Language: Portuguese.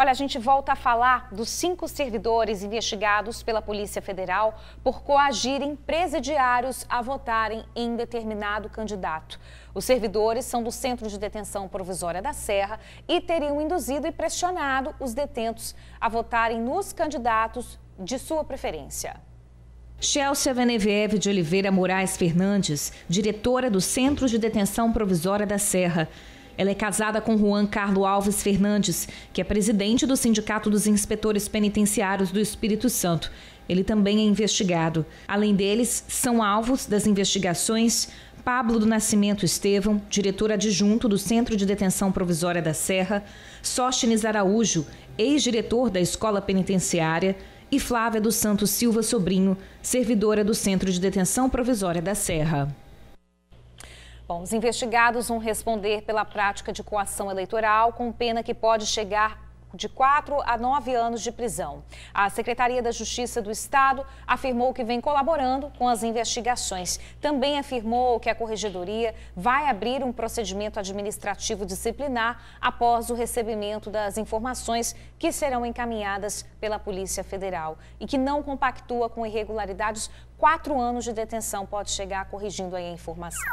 Olha, a gente volta a falar dos cinco servidores investigados pela Polícia Federal por coagirem presidiários a votarem em determinado candidato. Os servidores são do Centro de Detenção Provisória da Serra e teriam induzido e pressionado os detentos a votarem nos candidatos de sua preferência. Chelsea Veneveve de Oliveira Moraes Fernandes, diretora do Centro de Detenção Provisória da Serra, ela é casada com Juan Carlos Alves Fernandes, que é presidente do Sindicato dos Inspetores Penitenciários do Espírito Santo. Ele também é investigado. Além deles, são alvos das investigações Pablo do Nascimento Estevão, diretor adjunto do Centro de Detenção Provisória da Serra, Sóstenes Araújo, ex-diretor da Escola Penitenciária, e Flávia do Santos Silva Sobrinho, servidora do Centro de Detenção Provisória da Serra. Bom, os investigados vão responder pela prática de coação eleitoral, com pena que pode chegar de 4 a 9 anos de prisão. A Secretaria da Justiça do Estado afirmou que vem colaborando com as investigações. Também afirmou que a Corregedoria vai abrir um procedimento administrativo disciplinar após o recebimento das informações que serão encaminhadas pela Polícia Federal e que não compactua com irregularidades. Quatro anos de detenção pode chegar corrigindo aí a informação.